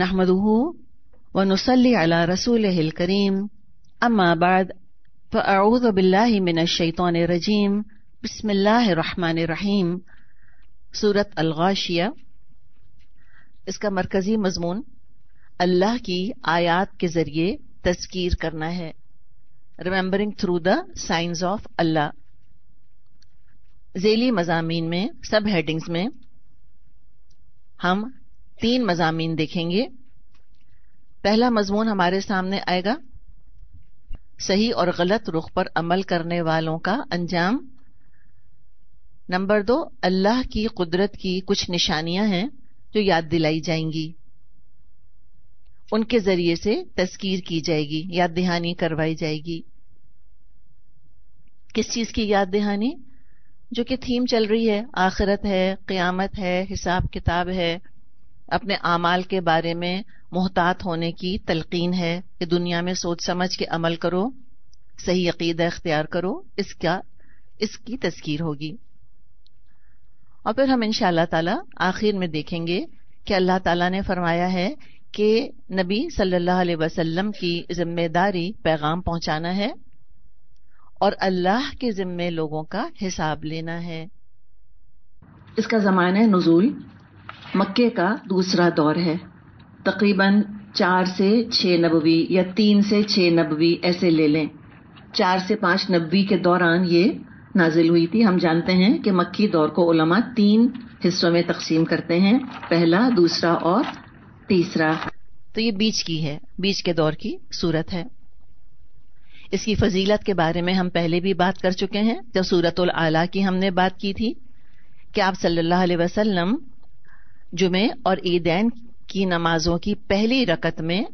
नहमदहू व नसली अला रसूल करीम अम्मा बाद फ़ाऊद बिल्लामिन रजीम बसमीम सूरत अलगाशिया इसका मरकज़ी मजमून अल्लाह की आयात के ज़रिए तस्कीर करना है remembering through the science of Allah झेली मजामी में सब हेडिंग्स में हम तीन मजामी देखेंगे पहला मजमून हमारे सामने आएगा सही और गलत रुख पर अमल करने वालों का अंजाम नंबर दो अल्लाह की कुदरत की कुछ निशानियां हैं जो याद दिलाई जाएंगी उनके जरिए से तस्कीर की जाएगी याद दहानी करवाई जाएगी किस चीज की याद दहानी जो कि थीम चल रही है आखिरत है क्यामत है हिसाब किताब है अपने आमाल के बारे में मोहतात होने की तलकीन है कि दुनिया में सोच समझ के अमल करो सही अकीदा अख्तियार करो इसका इसकी तस्कीर होगी और फिर हम इन ताला आखिर में देखेंगे कि अल्लाह ताला ने फरमाया है कि नबी सल्लल्लाहु अलैहि वसल्लम की जिम्मेदारी पैगाम पहुंचाना है और अल्लाह के जिम्मे लोगों का हिसाब लेना है इसका ज़माना नज़ुल मक्के का दूसरा दौर है तकरीबन चार से छ नबवी या तीन से छ नबी ऐसे ले लें चार से पांच नबवी के दौरान ये नाजिल हुई थी हम जानते हैं कि मक्की दौर को उलमा तीन हिस्सों में तकसीम करते हैं पहला दूसरा और तीसरा तो ये बीच की है बीच के दौर की सूरत है इसकी फजीलत के बारे में हम पहले भी बात कर चुके हैं जब सूरत आला की हमने बात की थी कि आप सल्लल्लाहु अलैहि वसल्लम जुमे और ईदैन की नमाजों की पहली रकत में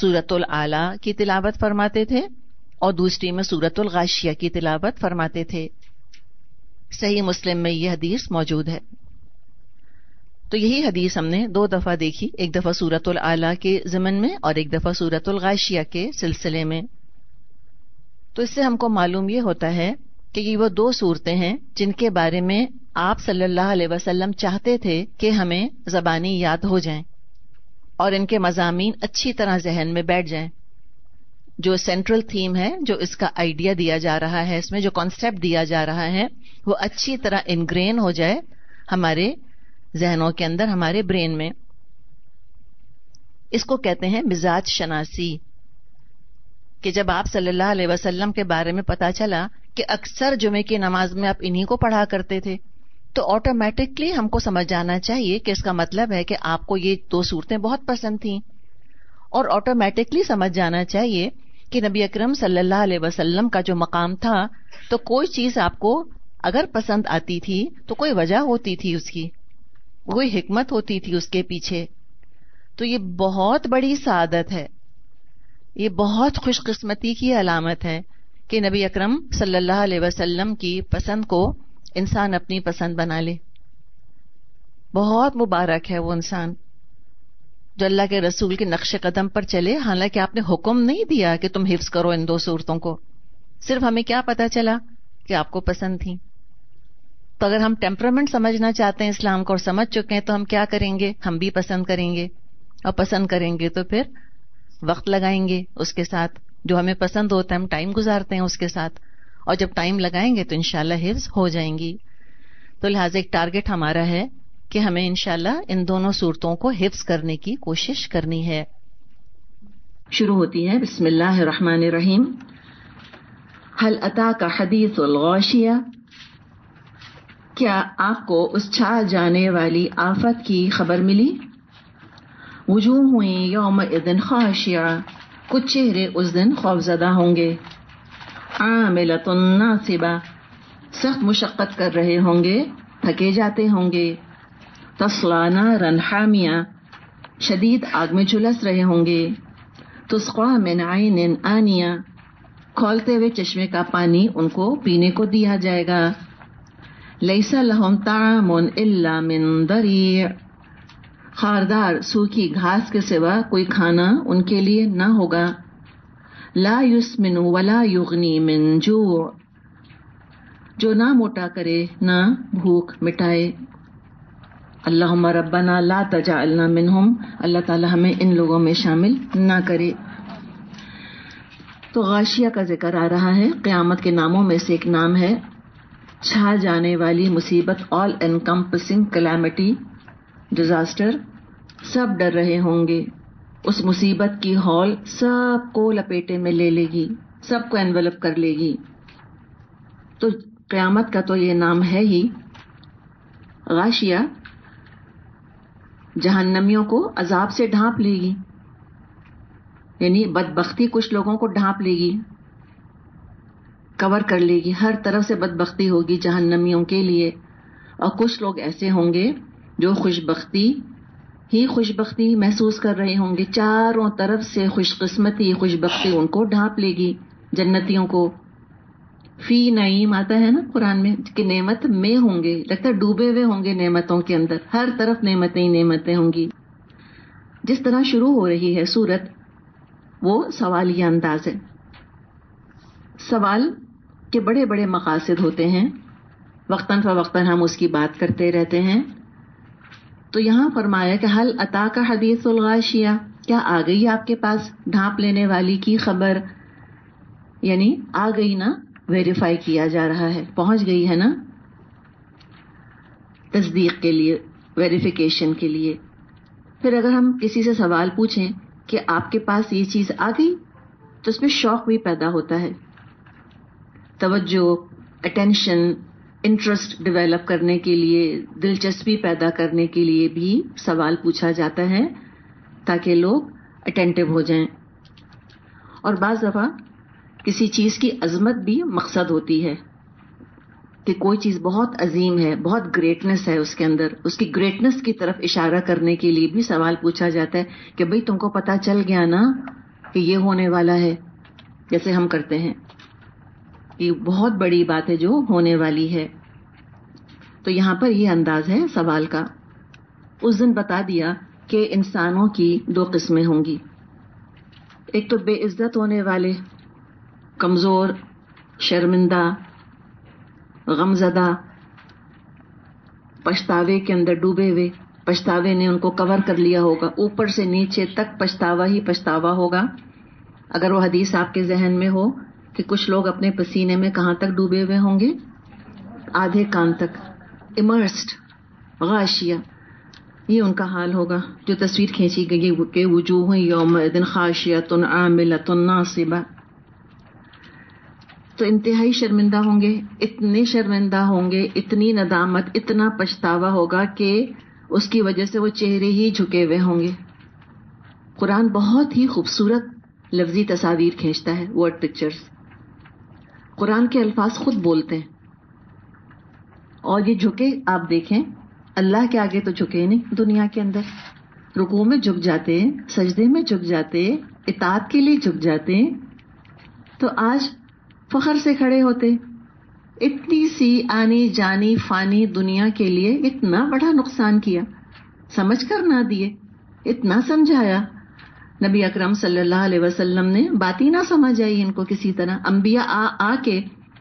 सूरतुल आला की तिलावत फरमाते थे और दूसरी में सूरतुल गाशिया की तिलावत फरमाते थे सही मुस्लिम में यह हदीस मौजूद है तो यही हदीस हमने दो दफा देखी एक दफा सूरतुल आला के जमन में और एक दफा सूरतुल गाशिया के सिलसिले में तो इससे हमको मालूम यह होता है कि ये वो दो सूरतें हैं जिनके बारे में आप सल्लल्लाहु अलैहि वसल्लम चाहते थे कि हमें ज़बानी याद हो जाएं और इनके मजामी अच्छी तरह जहन में बैठ जाएं जो सेंट्रल थीम है जो इसका आइडिया दिया जा रहा है इसमें जो कॉन्सेप्ट दिया जा रहा है वो अच्छी तरह इनग्रेन हो जाए हमारे जहनों के अंदर हमारे ब्रेन में इसको कहते हैं मिजाज शनासी कि जब आप सल्लल्लाहु अलैहि वसल्लम के बारे में पता चला कि अक्सर जुमे की नमाज में आप इन्हीं को पढ़ा करते थे तो ऑटोमेटिकली हमको समझ जाना चाहिए कि इसका मतलब है कि आपको ये दो सूरतें बहुत पसंद थीं और ऑटोमेटिकली समझ जाना चाहिए कि नबी अकरम सल्लल्लाहु अलैहि वसल्लम का जो मकाम था तो कोई चीज़ आपको अगर पसंद आती थी तो कोई वजह होती थी उसकी कोई हिकमत होती थी उसके पीछे तो ये बहुत बड़ी सादत है ये बहुत खुशकस्मती की अलामत है कि नबी अकरम सल्लल्लाहु अलैहि वसल्लम की पसंद को इंसान अपनी पसंद बना ले बहुत मुबारक है वो इंसान जो अल्लाह के रसूल के नक्श कदम पर चले हालांकि आपने हुक्म नहीं दिया कि तुम हिफ्स करो इन दो सूरतों को सिर्फ हमें क्या पता चला कि आपको पसंद थी तो अगर हम टेम्परामेंट समझना चाहते हैं इस्लाम को और समझ चुके हैं तो हम क्या करेंगे हम भी पसंद करेंगे और पसंद करेंगे तो फिर वक्त लगाएंगे उसके साथ जो हमें पसंद होता है हम टाइम गुजारते हैं उसके साथ और जब टाइम लगाएंगे तो इनशाला हिफ्ज हो जाएंगी तो लिहाजा एक टारगेट हमारा है कि हमें इनशाला इन दोनों सूरतों को हिफ्ज करने की कोशिश करनी है शुरू होती है रहीम हल अता का हदीस उलगौशिया क्या आपको उस छा जाने वाली आफत की खबर मिली वजू हुई यौम दिन ख्वाशिया कुछ चेहरे उस दिन खौफजदा होंगे हामिलतुन्ना सिबा सख्त मुशक्क़त कर रहे होंगे थके जाते होंगे तस्लाना रनहामिया शदीद आग में झुलस रहे होंगे तुस्वा मिन आइन आनिया खोलते हुए चश्मे का पानी उनको पीने को दिया जाएगा लैसा लहम तामुन इल्ला मिन दरी खारदार सूखी घास के सिवा कोई खाना उनके लिए ना होगा ला युस्मिन वला युगनी मिन जो जो ना मोटा करे ना भूख मिटाए अल्लाह रब्बना ला तजा अल्ला मिनहुम अल्लाह ताला हमें इन लोगों में शामिल ना करे तो गाशिया का जिक्र आ रहा है क़यामत के नामों में से एक नाम है छा जाने वाली मुसीबत ऑल एनकम्पसिंग कलामिटी डिज़ास्टर सब डर रहे होंगे उस मुसीबत की हॉल सबको लपेटे में ले लेगी सबको एनवेलप कर लेगी तो क्यामत का तो ये नाम है ही गाशिया जहन्नमियों को अजाब से ढांप लेगी यानी बदबख्ती कुछ लोगों को ढांप लेगी कवर कर लेगी हर तरफ से बदबख्ती होगी जहन्नमियों के लिए और कुछ लोग ऐसे होंगे जो खुशबख्ती ही खुशबी महसूस कर रहे होंगे चारों तरफ से खुशकस्मती खुशबी उनको ढांप लेगी जन्नतियों को फी नईम आता है ना कुरान में कि नेमत में होंगे लगता है डूबे हुए होंगे नेमतों के अंदर हर तरफ नेमतें ही नेमतें होंगी जिस तरह शुरू हो रही है सूरत वो सवाल सवालिया अंदाज है सवाल के बड़े बड़े मकासद होते हैं वक्ता फ़वक्ता हम उसकी बात करते रहते हैं तो यहाँ फरमाया कि हल अता का हदीस उलगाशिया क्या आ गई आपके पास ढांप लेने वाली की खबर यानी आ गई ना वेरीफाई किया जा रहा है पहुंच गई है ना तस्दीक के लिए वेरिफिकेशन के लिए फिर अगर हम किसी से सवाल पूछें कि आपके पास ये चीज़ आ गई तो उसमें शौक भी पैदा होता है तवज्जो अटेंशन इंटरेस्ट डेवलप करने के लिए दिलचस्पी पैदा करने के लिए भी सवाल पूछा जाता है ताकि लोग अटेंटिव हो जाएं और बाज़ दफ़ा किसी चीज़ की अजमत भी मकसद होती है कि कोई चीज़ बहुत अजीम है बहुत ग्रेटनेस है उसके अंदर उसकी ग्रेटनेस की तरफ इशारा करने के लिए भी सवाल पूछा जाता है कि भाई तुमको पता चल गया ना कि ये होने वाला है जैसे हम करते हैं कि बहुत बड़ी बात है जो होने वाली है तो यहां पर ये अंदाज है सवाल का उस दिन बता दिया कि इंसानों की दो किस्में होंगी एक तो बेइज्जत होने वाले कमज़ोर शर्मिंदा गमजदा पछतावे के अंदर डूबे हुए पछतावे ने उनको कवर कर लिया होगा ऊपर से नीचे तक पछतावा ही पछतावा होगा अगर वो हदीस आपके जहन में हो कि कुछ लोग अपने पसीने में कहां तक डूबे हुए होंगे आधे कान तक इमर्स्ड गाशिया ये उनका हाल होगा जो तस्वीर खींची गई के वजूह योम दिन आमिल तुन नासिबा तो इंतहाई शर्मिंदा होंगे इतने शर्मिंदा होंगे इतनी नदामत इतना पछतावा होगा कि उसकी वजह से वो चेहरे ही झुके हुए होंगे कुरान बहुत ही खूबसूरत लफ्जी तस्वीर खींचता है वर्ड पिक्चर्स कुरान के अल्फाज खुद बोलते हैं और ये झुके आप देखें अल्लाह के आगे तो झुके नहीं दुनिया के अंदर रुकू में झुक जाते हैं सजदे में झुक जाते हैं इतात के लिए झुक जाते हैं तो आज फखर से खड़े होते इतनी सी आनी जानी फानी दुनिया के लिए इतना बड़ा नुकसान किया समझ कर ना दिए इतना समझाया नबी अकरम सल्लल्लाहु अलैहि वसल्लम ने बात ही ना समझ आई इनको किसी तरह अम्बिया आ आके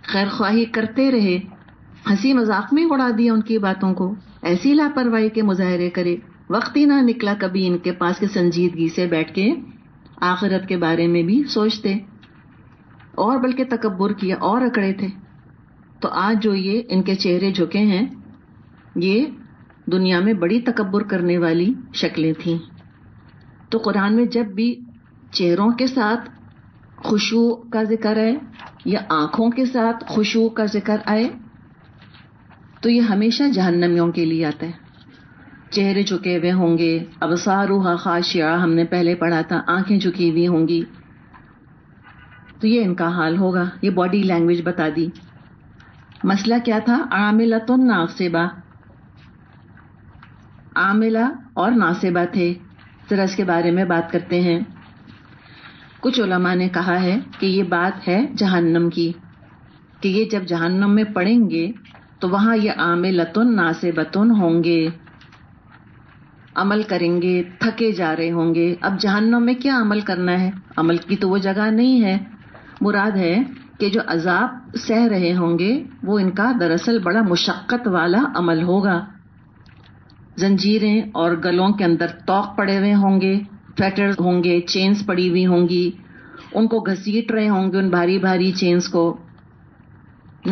खैर ख्वाही करते रहे हंसी मजाक में उड़ा दिया उनकी बातों को ऐसी लापरवाही के मुजाहरे करे वक्त ही ना निकला कभी इनके पास के संजीदगी से बैठ के आखिरत के बारे में भी सोचते और बल्कि तकबर किया और अकड़े थे तो आज जो ये इनके चेहरे झुके हैं ये दुनिया में बड़ी तकबर करने वाली शक्लें थीं तो कुरान में जब भी चेहरों के साथ खुशू का जिक्र आए या आंखों के साथ खुशू का जिक्र आए तो ये हमेशा जहन्नमियों के लिए आता है चेहरे झुके हुए होंगे अबसारूह खाशिया हमने पहले पढ़ा था आंखें झुकी हुई होंगी तो ये इनका हाल होगा ये बॉडी लैंग्वेज बता दी मसला क्या था आमिला तो नासेबा आमिला और नासेबा थे ज़रा इसके बारे में बात करते हैं कुछ ओलमा ने कहा है कि ये बात है जहन्नम की कि ये जब जहन्नम में पड़ेंगे तो वहां ये आमे लतुन बतुन होंगे अमल करेंगे थके जा रहे होंगे अब जहन्नम में क्या अमल करना है अमल की तो वो जगह नहीं है मुराद है कि जो अजाब सह रहे होंगे वो इनका दरअसल बड़ा मुशक्क़त वाला अमल होगा जंजीरें और गलों के अंदर तोक पड़े हुए होंगे फेटर्स होंगे चेन्स पड़ी हुई होंगी उनको घसीट रहे होंगे उन भारी भारी चेन्स को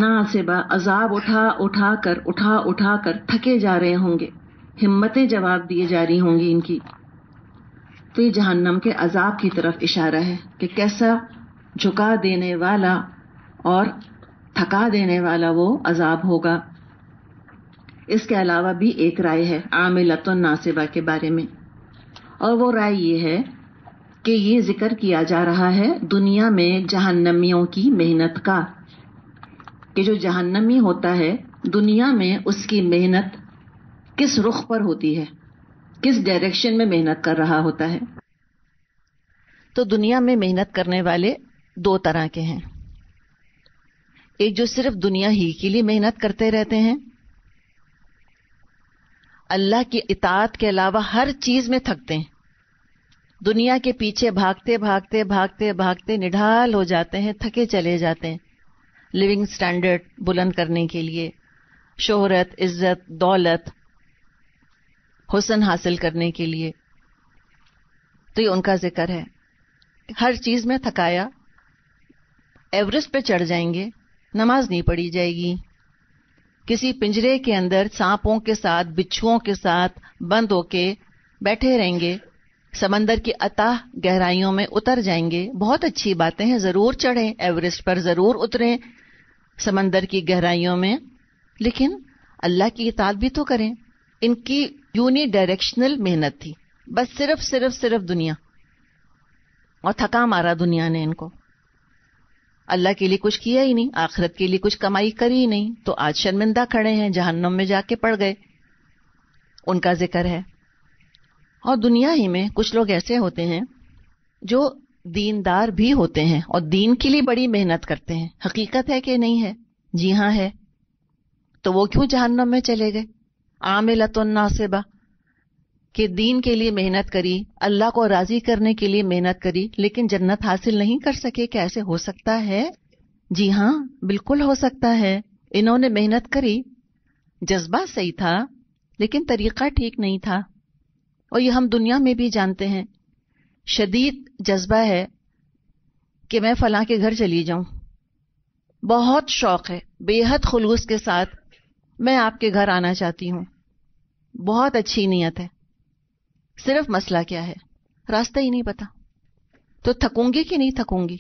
ना बा अजाब उठा उठा कर उठा उठा कर थके जा रहे होंगे हिम्मतें जवाब दिए जा रही होंगी इनकी तो ये जहन्नम के अजाब की तरफ इशारा है कि कैसा झुका देने वाला और थका देने वाला वो अजाब होगा इसके अलावा भी एक राय है आमिलत नासिबा के बारे में और वो राय ये है कि ये जिक्र किया जा रहा है दुनिया में जहन्नमियों की मेहनत का कि जो जहन्नमी होता है दुनिया में उसकी मेहनत किस रुख पर होती है किस डायरेक्शन में मेहनत कर रहा होता है तो दुनिया में मेहनत करने वाले दो तरह के हैं एक जो सिर्फ दुनिया ही के लिए मेहनत करते रहते हैं अल्लाह की इतात के अलावा हर चीज में थकते हैं दुनिया के पीछे भागते भागते भागते भागते निढाल हो जाते हैं थके चले जाते हैं लिविंग स्टैंडर्ड बुलंद करने के लिए शोहरत इज्जत दौलत हुसन हासिल करने के लिए तो ये उनका जिक्र है हर चीज में थकाया एवरेस्ट पे चढ़ जाएंगे नमाज नहीं पढ़ी जाएगी किसी पिंजरे के अंदर सांपों के साथ बिच्छुओं के साथ बंद होके बैठे रहेंगे समंदर की अताह गहराइयों में उतर जाएंगे बहुत अच्छी बातें हैं जरूर चढ़ें एवरेस्ट पर जरूर उतरें समंदर की गहराइयों में लेकिन अल्लाह की इताद भी तो करें इनकी यूनि डायरेक्शनल मेहनत थी बस सिर्फ सिर्फ सिर्फ दुनिया और थका मारा दुनिया ने इनको अल्लाह के लिए कुछ किया ही नहीं आखिरत के लिए कुछ कमाई करी ही नहीं तो आज शर्मिंदा खड़े हैं जहन्नम में जाके पड़ गए उनका जिक्र है और दुनिया ही में कुछ लोग ऐसे होते हैं जो दीनदार भी होते हैं और दीन के लिए बड़ी मेहनत करते हैं हकीकत है कि नहीं है जी हाँ है तो वो क्यों जहन्नम में चले गए आमिलतुन्नासिबा कि दीन के लिए मेहनत करी अल्लाह को राजी करने के लिए मेहनत करी लेकिन जन्नत हासिल नहीं कर सके कैसे हो सकता है जी हाँ बिल्कुल हो सकता है इन्होंने मेहनत करी जज्बा सही था लेकिन तरीका ठीक नहीं था और ये हम दुनिया में भी जानते हैं शदीद जज्बा है कि मैं फला के घर चली जाऊं बहुत शौक है बेहद खुलूस के साथ मैं आपके घर आना चाहती हूं बहुत अच्छी नीयत है सिर्फ मसला क्या है रास्ता ही नहीं पता तो थकूंगी कि नहीं थकूंगी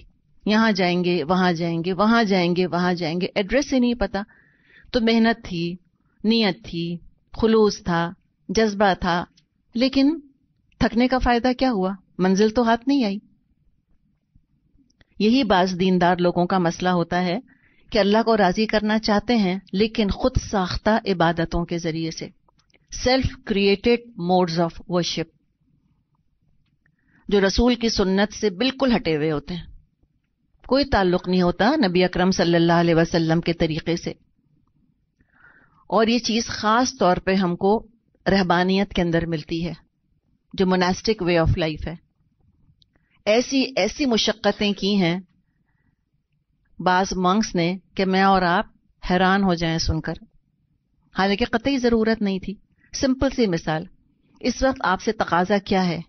यहां जाएंगे वहां जाएंगे वहां जाएंगे वहां जाएंगे एड्रेस ही नहीं पता तो मेहनत थी नीयत थी खुलूस था जज्बा था लेकिन थकने का फायदा क्या हुआ मंजिल तो हाथ नहीं आई यही बाज दीनदार लोगों का मसला होता है कि अल्लाह को राजी करना चाहते हैं लेकिन खुद साख्ता इबादतों के जरिए से self created modes of worship जो रसूल की सुन्नत से बिल्कुल हटे हुए होते हैं कोई ताल्लुक नहीं होता नबी अकरम सल्लल्लाहु अलैहि वसल्लम के तरीके से और ये चीज़ ख़ास तौर पे हमको रहबानियत के अंदर मिलती है जो मोनास्टिक वे ऑफ लाइफ है ऐसी ऐसी मुशक्क़तें की हैं बाज़ मंग्स ने कि मैं और आप हैरान हो जाएं सुनकर हालांकि कतई ज़रूरत नहीं थी सिंपल सी मिसाल इस वक्त आपसे तकाजा क्या है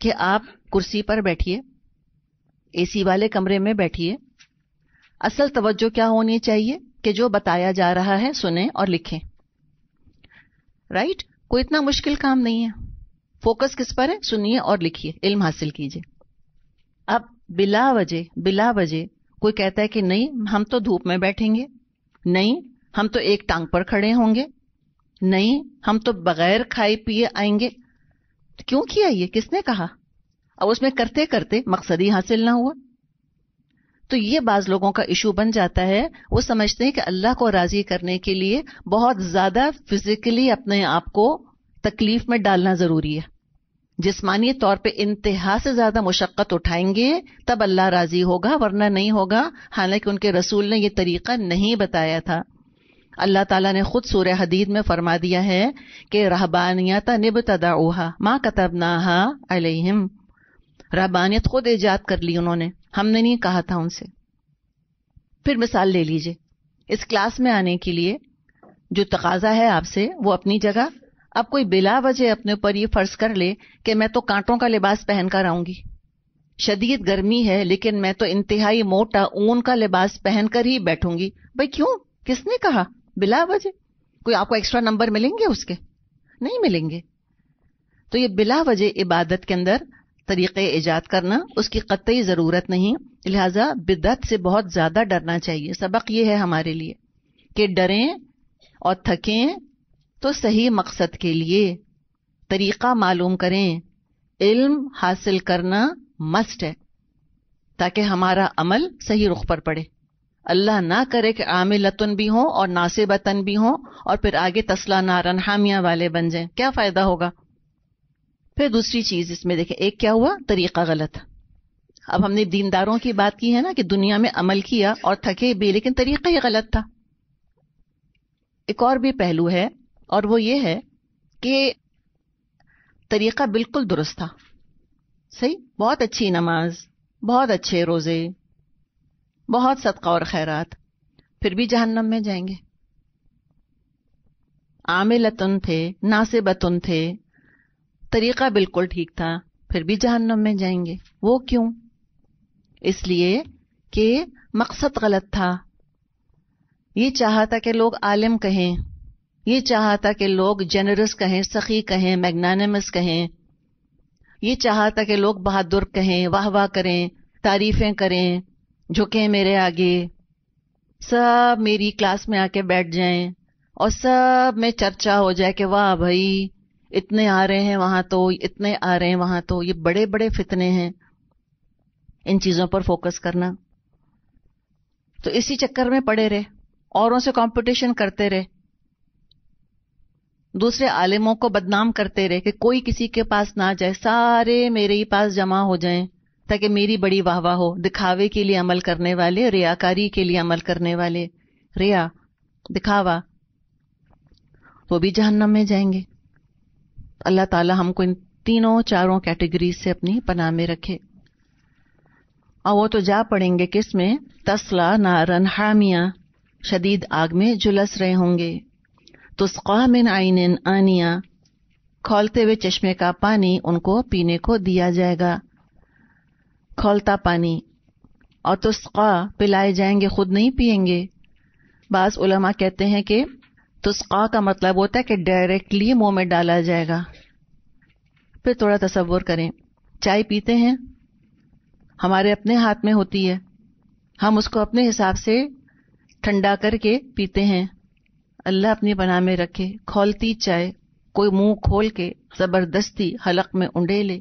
कि आप कुर्सी पर बैठिए एसी वाले कमरे में बैठिए असल तवज्जो क्या होनी चाहिए कि जो बताया जा रहा है सुने और लिखें राइट कोई इतना मुश्किल काम नहीं है फोकस किस पर है सुनिए और लिखिए इल्म हासिल कीजिए अब बिला वजह बिला वजह कोई कहता है कि नहीं हम तो धूप में बैठेंगे नहीं हम तो एक टांग पर खड़े होंगे नहीं हम तो बगैर खाए पिए आएंगे क्यों किया ये किसने कहा अब उसमें करते करते मकसद ही हासिल ना हुआ तो ये बाज लोगों का इशू बन जाता है वो समझते हैं कि अल्लाह को राजी करने के लिए बहुत ज्यादा फिजिकली अपने आप को तकलीफ में डालना जरूरी है जिसमानी तौर पे इंतहा से ज्यादा मुशक्क़त उठाएंगे तब अल्लाह राजी होगा वरना नहीं होगा हालांकि उनके रसूल ने यह तरीका नहीं बताया था अल्लाह ताला ने खुद सूर्य हदीद में फरमा दिया है कि रहबानियत निब ओहा माँ कतबनाहा अलहिम रहबानियत खुद ईजाद कर ली उन्होंने हमने नहीं कहा था उनसे फिर मिसाल ले लीजिए इस क्लास में आने के लिए जो तकाजा है आपसे वो अपनी जगह अब कोई बिला वजह अपने ऊपर ये फर्ज कर ले कि मैं तो कांटों का लिबास पहनकर आऊंगी शदीद गर्मी है लेकिन मैं तो इंतहाई मोटा ऊन का लिबास पहनकर ही बैठूंगी भाई क्यों किसने कहा बिला वजह कोई आपको एक्स्ट्रा नंबर मिलेंगे उसके नहीं मिलेंगे तो ये बिला वजह इबादत के अंदर तरीक़े ईजाद करना उसकी कतई ज़रूरत नहीं लिहाजा बिदत से बहुत ज़्यादा डरना चाहिए सबक ये है हमारे लिए कि डरें और थकें तो सही मकसद के लिए तरीक़ा मालूम करें इल्म हासिल करना मस्ट है ताकि हमारा अमल सही रुख पर पड़े अल्लाह ना करे कि आमिलतन भी हों और नासिबतन भी हों और फिर आगे तस्ला नारन हामिया वाले बन जाए क्या फायदा होगा फिर दूसरी चीज इसमें देखें एक क्या हुआ तरीका गलत अब हमने दीनदारों की बात की है ना कि दुनिया में अमल किया और थके भी लेकिन तरीका ही गलत था एक और भी पहलू है और वो ये है कि तरीका बिल्कुल दुरुस्त था सही बहुत अच्छी नमाज बहुत अच्छे रोजे बहुत सदका और खैरात फिर भी जहन्नम में जाएंगे आमिलतुन थे नासिबतुन थे तरीका बिल्कुल ठीक था फिर भी जहन्नम में जाएंगे वो क्यों इसलिए कि मकसद गलत था ये चाहा था कि लोग आलिम कहें ये चाहा था कि लोग जेनरस कहें सखी कहें मैग्नानमस कहें ये चाहा था कि लोग बहादुर कहें वाह वाह करें तारीफें करें झुके मेरे आगे सब मेरी क्लास में आके बैठ जाएं और सब में चर्चा हो जाए कि वाह भाई इतने आ रहे हैं वहां तो इतने आ रहे हैं वहां तो ये बड़े बड़े फितने हैं इन चीजों पर फोकस करना तो इसी चक्कर में पड़े रहे औरों से कंपटीशन करते रहे दूसरे आलिमों को बदनाम करते रहे कि कोई किसी के पास ना जाए सारे मेरे ही पास जमा हो जाएं ताकि मेरी बड़ी वाहवा हो दिखावे के लिए अमल करने वाले रियाकारी के लिए अमल करने वाले रिया दिखावा वो भी जहन्नम में जाएंगे अल्लाह ताला हमको इन तीनों चारों कैटेगरी से अपनी पनाह में रखे और वो तो जा पड़ेंगे किस में तस्ला नारन हामिया शदीद आग में झुलस रहे होंगे तो स्वामिन आइन आनिया खोलते हुए चश्मे का पानी उनको पीने को दिया जाएगा खोलता पानी और तुस्का तो पिलाए जाएंगे खुद नहीं पियेंगे बास उलमा कहते हैं कि तुस्का तो का मतलब होता है कि डायरेक्टली मुंह में डाला जाएगा फिर थोड़ा तस्वुर करें चाय पीते हैं हमारे अपने हाथ में होती है हम उसको अपने हिसाब से ठंडा करके पीते हैं अल्लाह अपनी बना में रखे खोलती चाय कोई मुंह खोल के जबरदस्ती हलक में उंडे ले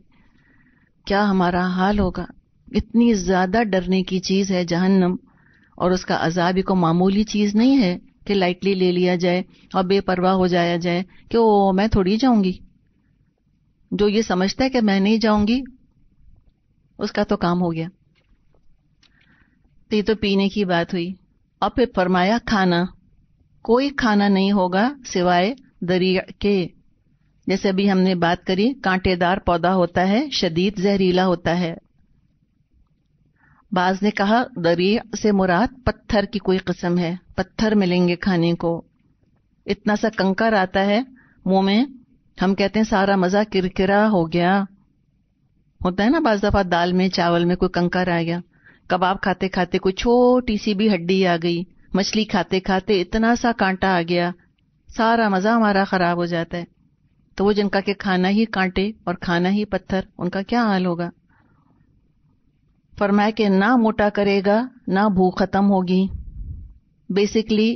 क्या हमारा हाल होगा इतनी ज़्यादा डरने की चीज़ है जहन्नम और उसका अजाब ही को मामूली चीज़ नहीं है कि लाइटली ले लिया जाए और बेपरवाह हो जाया जाए कि ओ मैं थोड़ी जाऊंगी जो ये समझता है कि मैं नहीं जाऊंगी उसका तो काम हो गया तो ये तो पीने की बात हुई और फिर फरमाया खाना कोई खाना नहीं होगा सिवाय दरिया के जैसे अभी हमने बात करी कांटेदार पौधा होता है शदीद जहरीला होता है बाज ने कहा दरी से मुराद पत्थर की कोई किस्म है पत्थर मिलेंगे खाने को इतना सा कंकर आता है मुंह में हम कहते हैं सारा मजा किरकिरा हो गया होता है ना बाज दफा दाल में चावल में कोई कंकर आ गया कबाब खाते खाते कोई छोटी सी भी हड्डी आ गई मछली खाते खाते इतना सा कांटा आ गया सारा मजा हमारा खराब हो जाता है तो वो जिनका के खाना ही कांटे और खाना ही पत्थर उनका क्या हाल होगा फरमाया कि ना मोटा करेगा ना भूख ख़त्म होगी बेसिकली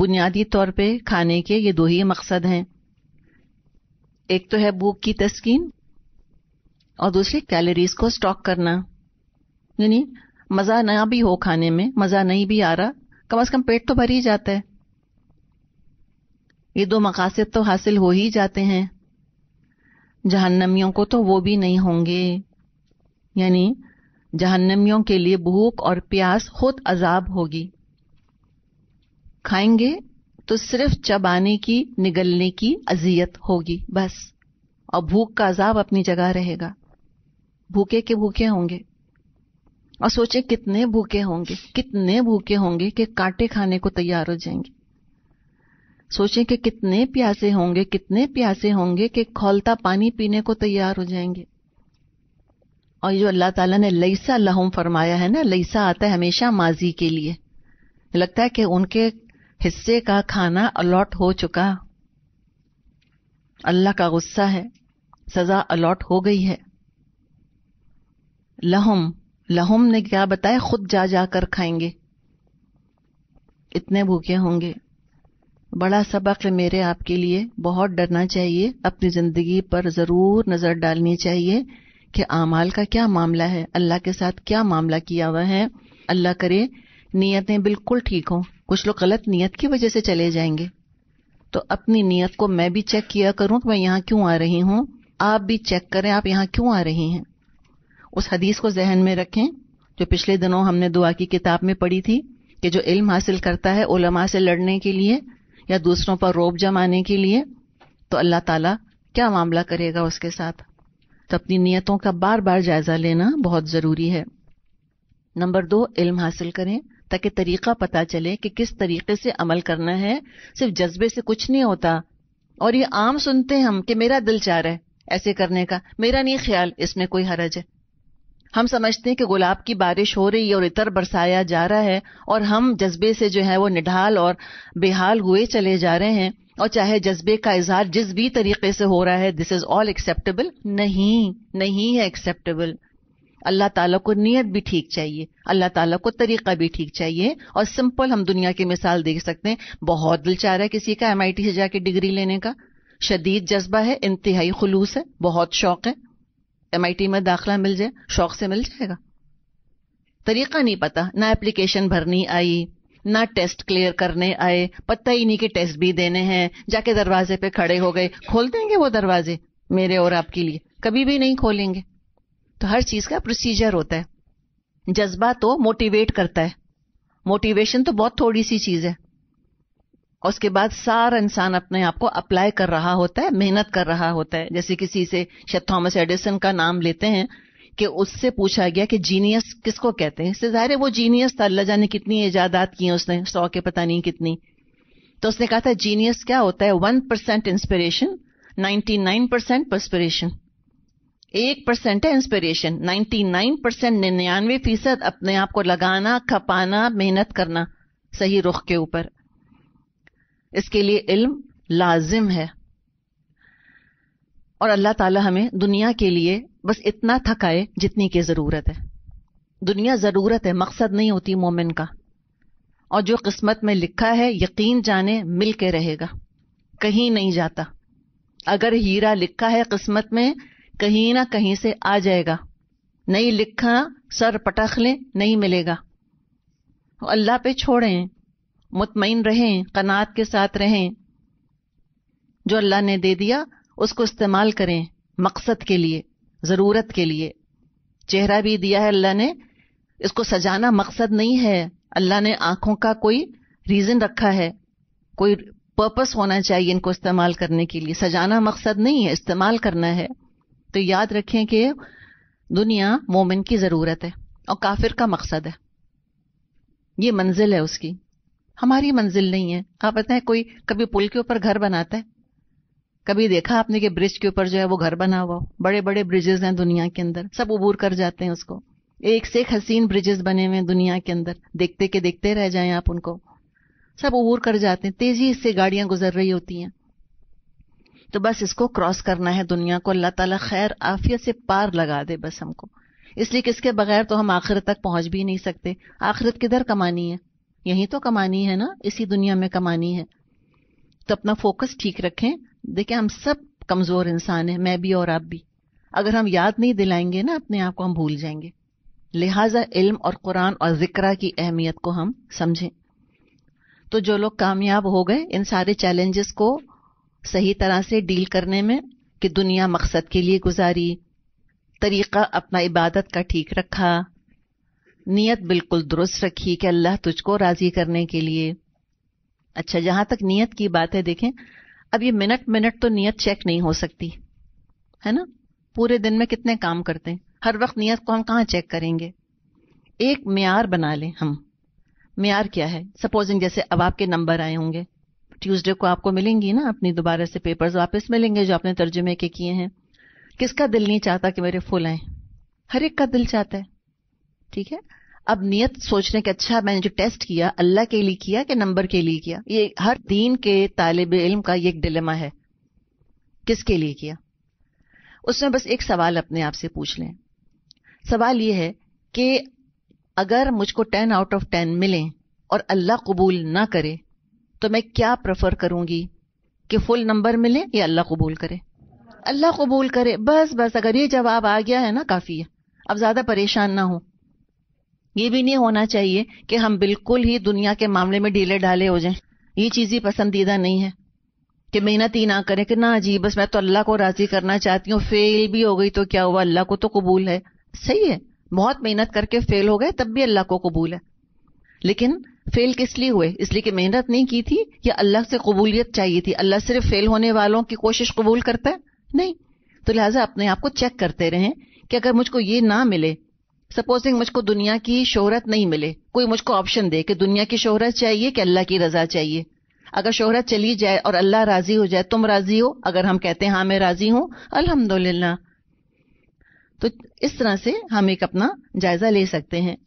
बुनियादी तौर पे खाने के ये दो ही मकसद हैं एक तो है भूख की तस्कीन और दूसरी कैलोरीज को स्टॉक करना यानी मज़ा ना भी हो खाने में मज़ा नहीं भी आ रहा कम अज़ कम पेट तो भर ही जाता है ये दो मकासद तो हासिल हो ही जाते हैं जहन्नमियों को तो वो भी नहीं होंगे यानी जहन्नमियों के लिए भूख और प्यास खुद अजाब होगी खाएंगे तो सिर्फ चबाने की निगलने की अजियत होगी बस और भूख का अजाब अपनी जगह रहेगा भूखे के भूखे होंगे और सोचे कितने भूखे होंगे कितने भूखे होंगे कि कांटे खाने को तैयार हो जाएंगे सोचें कि कितने प्यासे होंगे कितने प्यासे होंगे कि खोलता पानी पीने को तैयार हो जाएंगे और ये जो अल्लाह ताला ने लईसा लहम फरमाया है ना लईसा आता है हमेशा माजी के लिए लगता है कि उनके हिस्से का खाना अलॉट हो चुका अल्लाह का गुस्सा है सजा अलॉट हो गई है लहम लहम ने क्या बताया खुद जा जा कर खाएंगे इतने भूखे होंगे बड़ा सबक है मेरे आपके लिए बहुत डरना चाहिए अपनी जिंदगी पर जरूर नजर डालनी चाहिए कि आमाल का क्या मामला है अल्लाह के साथ क्या मामला किया हुआ है अल्लाह करे नीयतें बिल्कुल ठीक हों कुछ लोग गलत नीयत की वजह से चले जाएंगे तो अपनी नीयत को मैं भी चेक किया करूं कि मैं यहाँ क्यों आ रही हूं आप भी चेक करें आप यहाँ क्यों आ रही हैं उस हदीस को जहन में रखें जो पिछले दिनों हमने दुआ की किताब में पढ़ी थी कि जो इल्म हासिल करता है ओलमा से लड़ने के लिए या दूसरों पर रोब जमाने के लिए तो अल्लाह ताला क्या मामला करेगा उसके साथ अपनी नियतों का बार बार जायजा लेना बहुत ज़रूरी है नंबर दो इल्म हासिल करें ताकि तरीका पता चले कि किस तरीके से अमल करना है सिर्फ जज्बे से कुछ नहीं होता और ये आम सुनते हैं हम कि मेरा दिल चाह रहा है ऐसे करने का मेरा नहीं ख्याल इसमें कोई हरज है हम समझते हैं कि गुलाब की बारिश हो रही है और इतर बरसाया जा रहा है और हम जज्बे से जो है वो निढाल और बेहाल हुए चले जा रहे हैं और चाहे जज्बे का इजहार जिस भी तरीके से हो रहा है दिस इज ऑल एक्सेप्टेबल नहीं नहीं है एक्सेप्टेबल अल्लाह ताला को नीयत भी ठीक चाहिए अल्लाह ताला को तरीका भी ठीक चाहिए और सिंपल हम दुनिया की मिसाल देख सकते हैं बहुत दिल चाह रहा है किसी का एम आई टी से जाके डिग्री लेने का शदीद जज्बा है इंतहाई खुलूस है बहुत शौक है एम आई टी में दाखिला मिल जाए शौक से मिल जाएगा तरीका नहीं पता ना एप्लीकेशन भरनी आई ना टेस्ट क्लियर करने आए पता ही नहीं कि टेस्ट भी देने हैं जाके दरवाजे पे खड़े हो गए खोल देंगे वो दरवाजे मेरे और आपके लिए कभी भी नहीं खोलेंगे तो हर चीज का प्रोसीजर होता है जज्बा तो मोटिवेट करता है मोटिवेशन तो बहुत थोड़ी सी चीज है उसके बाद सारा इंसान अपने आप को अप्लाई कर रहा होता है मेहनत कर रहा होता है जैसे किसी से शायद थॉमस एडिसन का नाम लेते हैं कि उससे पूछा गया कि जीनियस किसको कहते हैं इससे जाहिर है वो जीनियस था अल्लाह जाने कितनी ईजादात की हैं उसने सौ के पता नहीं कितनी तो उसने कहा था जीनियस क्या होता है one percent inspiration ninety nine percent perspiration एक परसेंट है इंस्पिरेशन नाइन्टी नाइन परसेंट निन्यानवे फीसद अपने आप को लगाना खपाना मेहनत करना सही रुख के ऊपर इसके लिए इल्म लाजिम है और अल्लाह ताला हमें दुनिया के लिए बस इतना थकाए जितनी की ज़रूरत है दुनिया ज़रूरत है मकसद नहीं होती मोमिन का और जो किस्मत में लिखा है यकीन जाने मिल के रहेगा कहीं नहीं जाता अगर हीरा लिखा है किस्मत में कहीं ना कहीं से आ जाएगा नहीं लिखा सर पटख लें नहीं मिलेगा अल्लाह पे छोड़ें मुतमिन रहें कनात के साथ रहें जो अल्लाह ने दे दिया उसको इस्तेमाल करें मकसद के लिए ज़रूरत के लिए चेहरा भी दिया है अल्लाह ने इसको सजाना मकसद नहीं है अल्लाह ने आंखों का कोई रीज़न रखा है कोई पर्पस होना चाहिए इनको इस्तेमाल करने के लिए सजाना मकसद नहीं है इस्तेमाल करना है तो याद रखें कि दुनिया मोमिन की ज़रूरत है और काफिर का मकसद है ये मंजिल है उसकी हमारी मंजिल नहीं है आप बताएं कोई कभी पुल के ऊपर घर बनाता है कभी देखा आपने कि ब्रिज के ऊपर जो है वो घर बना हुआ बड़े बड़े ब्रिजेस हैं दुनिया के अंदर सब उबूर कर जाते हैं उसको एक से एक हसीन ब्रिजेस बने हुए हैं दुनिया के अंदर देखते के देखते रह जाए आप उनको सब उबूर कर जाते हैं तेजी से गाड़ियां गुजर रही होती हैं तो बस इसको क्रॉस करना है दुनिया को अल्लाह ताला खैर आफियत से पार लगा दे बस हमको इसलिए किसके बगैर तो हम आखिरत तक पहुंच भी नहीं सकते आखिरत किधर कमानी है यही तो कमानी है ना इसी दुनिया में कमानी है तो अपना फोकस ठीक रखें देखिए हम सब कमज़ोर इंसान हैं मैं भी और आप भी अगर हम याद नहीं दिलाएंगे ना अपने आप को हम भूल जाएंगे लिहाजा इल्म और कुरान और जिक्रा की अहमियत को हम समझें तो जो लोग कामयाब हो गए इन सारे चैलेंजेस को सही तरह से डील करने में कि दुनिया मकसद के लिए गुजारी तरीका अपना इबादत का ठीक रखा नीयत बिल्कुल दुरुस्त रखी कि अल्लाह तुझको राज़ी करने के लिए अच्छा जहां तक नीयत की बात है देखें अब ये मिनट मिनट तो नीयत चेक नहीं हो सकती है ना पूरे दिन में कितने काम करते हैं हर वक्त नियत को हम कहाँ चेक करेंगे एक मैार बना लें हम मैार क्या है सपोजिंग जैसे अब आपके नंबर आए होंगे ट्यूसडे को आपको मिलेंगी ना अपनी दोबारा से पेपर्स वापस मिलेंगे जो आपने तर्जुमे के किए हैं किसका दिल नहीं चाहता कि मेरे फुल आए हर एक का दिल चाहता है ठीक है अब नियत सोचने के अच्छा मैंने जो टेस्ट किया अल्लाह के लिए किया कि नंबर के लिए किया ये हर दीन के तालब इल्म का ये एक डिलेमा है किसके लिए किया उसमें बस एक सवाल अपने आप से पूछ लें सवाल ये है कि अगर मुझको टेन आउट ऑफ टेन मिले और अल्लाह कबूल ना करे तो मैं क्या प्रेफर करूंगी कि फुल नंबर मिले या अल्लाह कबूल करे अल्लाह कबूल करे बस बस अगर ये जवाब आ गया है ना काफ़ी है अब ज़्यादा परेशान ना हो ये भी नहीं होना चाहिए कि हम बिल्कुल ही दुनिया के मामले में ढीले ढाले हो जाएं ये चीज़ ही पसंदीदा नहीं है कि मेहनत ही ना करें कि ना जी बस मैं तो अल्लाह को राजी करना चाहती हूँ फेल भी हो गई तो क्या हुआ अल्लाह को तो कबूल है सही है बहुत मेहनत करके फेल हो गए तब भी अल्लाह को कबूल है लेकिन फेल किस लिए हुए इसलिए कि मेहनत नहीं की थी या अल्लाह से कबूलियत चाहिए थी अल्लाह सिर्फ फेल होने वालों की कोशिश कबूल करता है नहीं तो लिहाजा अपने आप को चेक करते रहें कि अगर मुझको ये ना मिले सपोजिंग मुझको दुनिया की शोहरत नहीं मिले कोई मुझको ऑप्शन दे कि दुनिया की शोहरत चाहिए कि अल्लाह की रजा चाहिए अगर शोहरत चली जाए और अल्लाह राजी हो जाए तुम राजी हो अगर हम कहते हैं हाँ मैं राजी हूं अल्हम्दुलिल्लाह तो इस तरह से हम एक अपना जायजा ले सकते हैं